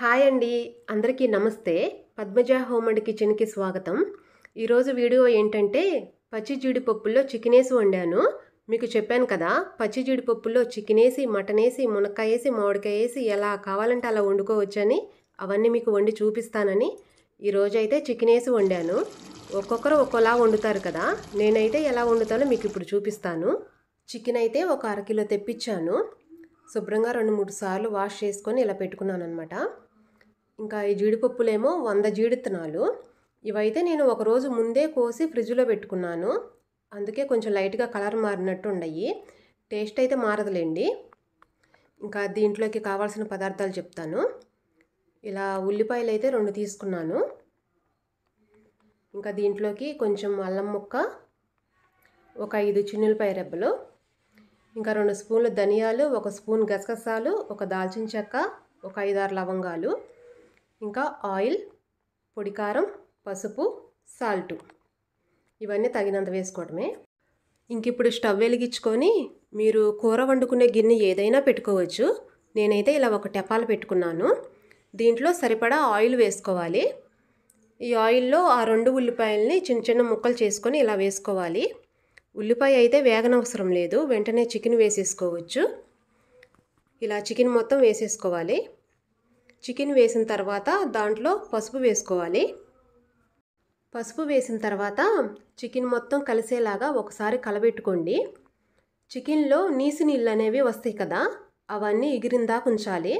hi అండి అందరికీ నమస్తే పద్మజ హోమ్ అండ్ కిచెన్కి స్వాగతం ఈరోజు వీడియో ఏంటంటే పచ్చి జీడిపప్పుల్లో చికెన్ వేసి వండాను మీకు చెప్పాను కదా పచ్చి జీడిపప్పుల్లో చికెన్ వేసి మటన్ వేసి మునక్కాయ వేసి మామిడికాయ వేసి ఎలా కావాలంటే అలా వండుకోవచ్చని అవన్నీ మీకు వండి చూపిస్తానని ఈరోజు అయితే చికెన్ వేసి వండాను ఒక్కొక్కరు ఒక్కోలా వండుతారు కదా నేనైతే ఎలా వండుతానో మీకు ఇప్పుడు చూపిస్తాను చికెన్ అయితే ఒక అరకిలో తెప్పించాను శుభ్రంగా రెండు మూడు సార్లు వాష్ చేసుకొని ఇలా పెట్టుకున్నాను అనమాట ఇంకా ఈ జీడిపప్పులేమో వంద జీడిత్తనాలు ఇవైతే నేను ఒకరోజు ముందే కోసి ఫ్రిడ్జ్లో పెట్టుకున్నాను అందుకే కొంచెం లైట్గా కలర్ మారినట్టు ఉండయి టేస్ట్ అయితే మారదులేండి ఇంకా దీంట్లోకి కావాల్సిన పదార్థాలు చెప్తాను ఇలా ఉల్లిపాయలు అయితే రెండు తీసుకున్నాను ఇంకా దీంట్లోకి కొంచెం అల్లం ముక్క ఒక ఐదు చిన్నులపాయ రెబ్బలు ఇంకా రెండు స్పూన్లు ధనియాలు ఒక స్పూన్ గసగసాలు ఒక దాల్చిన చెక్క ఒక ఐదారు లవంగాలు ఇంకా ఆయిల్ పొడికారం పసుపు సాల్ట్ ఇవన్నీ తగినంత వేసుకోవడమే ఇంక ఇప్పుడు స్టవ్ వెలిగించుకొని మీరు కూర వండుకునే గిన్నె ఏదైనా పెట్టుకోవచ్చు నేనైతే ఇలా ఒక టెపాల్ పెట్టుకున్నాను దీంట్లో సరిపడా ఆయిల్ వేసుకోవాలి ఈ ఆయిల్లో ఆ రెండు ఉల్లిపాయల్ని చిన్న చిన్న ముక్కలు చేసుకొని ఇలా వేసుకోవాలి ఉల్లిపాయ అయితే వేగనవసరం లేదు వెంటనే చికెన్ వేసేసుకోవచ్చు ఇలా చికెన్ మొత్తం వేసేసుకోవాలి చికెన్ వేసిన తర్వాత దాంట్లో పసుపు వేసుకోవాలి పసుపు వేసిన తర్వాత చికెన్ మొత్తం కలిసేలాగా ఒకసారి కలబెట్టుకోండి చికెన్లో నీసు నీళ్ళు అనేవి వస్తాయి కదా అవన్నీ ఎగిరిందా ఉంచాలి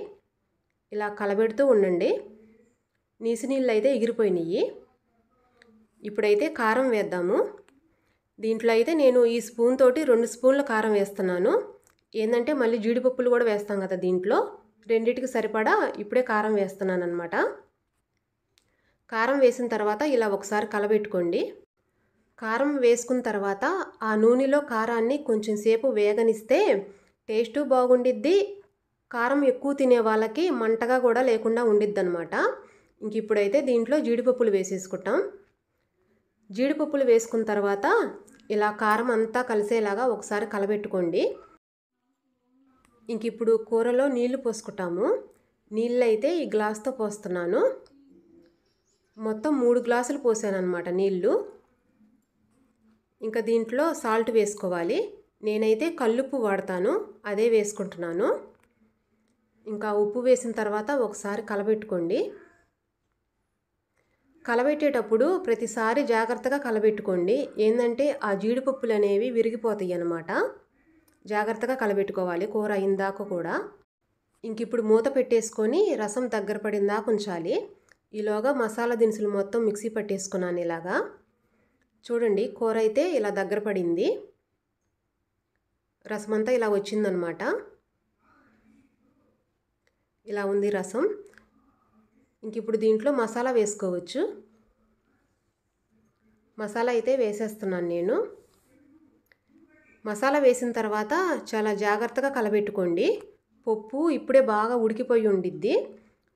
ఇలా కలబెడుతూ ఉండండి నీసు నీళ్ళు అయితే ఎగిరిపోయినాయి ఇప్పుడైతే కారం వేద్దాము దీంట్లో అయితే నేను ఈ స్పూన్ తోటి రెండు స్పూన్ల కారం వేస్తున్నాను ఏంటంటే మళ్ళీ జీడిపప్పులు కూడా వేస్తాం కదా దీంట్లో రెండింటికి సరిపడా ఇప్పుడే కారం వేస్తున్నాను అనమాట కారం వేసిన తర్వాత ఇలా ఒకసారి కలబెట్టుకోండి కారం వేసుకున్న తర్వాత ఆ నూనెలో కారాన్ని కొంచెం సేపు వేగనిస్తే టేస్టు బాగుండిద్ది కారం ఎక్కువ తినే వాళ్ళకి మంటగా కూడా లేకుండా ఉండిద్ది అనమాట ఇంక ఇప్పుడైతే దీంట్లో జీడిపప్పులు వేసేసుకుంటాం జీడిపప్పులు వేసుకున్న తర్వాత ఇలా కారం అంతా కలిసేలాగా ఒకసారి కలబెట్టుకోండి ఇంక ఇప్పుడు కూరలో నీళ్లు పోసుకుంటాము నీళ్ళు అయితే ఈ గ్లాస్తో పోస్తున్నాను మొత్తం మూడు గ్లాసులు పోసాను అనమాట నీళ్ళు ఇంకా దీంట్లో సాల్ట్ వేసుకోవాలి నేనైతే కల్లుప్పు వాడతాను అదే వేసుకుంటున్నాను ఇంకా ఉప్పు వేసిన తర్వాత ఒకసారి కలబెట్టుకోండి కలబెట్టేటప్పుడు ప్రతిసారి జాగ్రత్తగా కలబెట్టుకోండి ఏంటంటే ఆ జీడిపప్పులు అనేవి విరిగిపోతాయి అన్నమాట జాగ్రత్తగా కలబెట్టుకోవాలి కూర అయిందాక కూడా ఇంక ఇప్పుడు మూత పెట్టేసుకొని రసం దగ్గర పడిందాక ఉంచాలి ఈలోగా మసాలా దినుసులు మొత్తం మిక్సీ పట్టేసుకున్నాను ఇలాగా చూడండి కూర అయితే ఇలా దగ్గర పడింది రసం అంతా ఇలా వచ్చిందనమాట ఇలా ఉంది రసం ఇంక ఇప్పుడు దీంట్లో మసాలా వేసుకోవచ్చు మసాలా అయితే వేసేస్తున్నాను నేను మసాలా వేసిన తర్వాత చాలా జాగ్రత్తగా కలబెట్టుకోండి పప్పు ఇప్పుడే బాగా ఉడికిపోయి ఉండిద్ది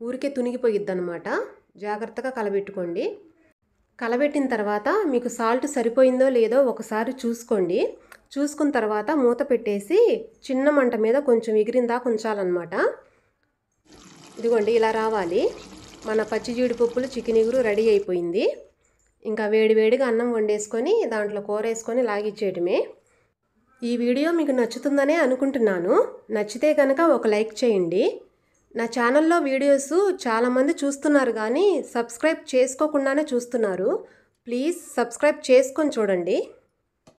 ఊరికే తునిగిపోయిద్ది అనమాట జాగ్రత్తగా కలబెట్టుకోండి కలబెట్టిన తర్వాత మీకు సాల్ట్ సరిపోయిందో లేదో ఒకసారి చూసుకోండి చూసుకున్న తర్వాత మూత పెట్టేసి చిన్న మంట మీద కొంచెం ఎగిరిందా ఉంచాలన్నమాట ఇదిగోండి ఇలా రావాలి మన పచ్చి జీడిపప్పులు చికెన్ ఎగురు రెడీ అయిపోయింది ఇంకా వేడివేడిగా అన్నం వండేసుకొని దాంట్లో కూర వేసుకొని లాగిచ్చేయటమే ఈ వీడియో మీకు నచ్చుతుందనే అనుకుంటున్నాను నచ్చితే కనుక ఒక లైక్ చేయండి నా ఛానల్లో వీడియోస్ చాలామంది చూస్తున్నారు కానీ సబ్స్క్రైబ్ చేసుకోకుండానే చూస్తున్నారు ప్లీజ్ సబ్స్క్రైబ్ చేసుకొని చూడండి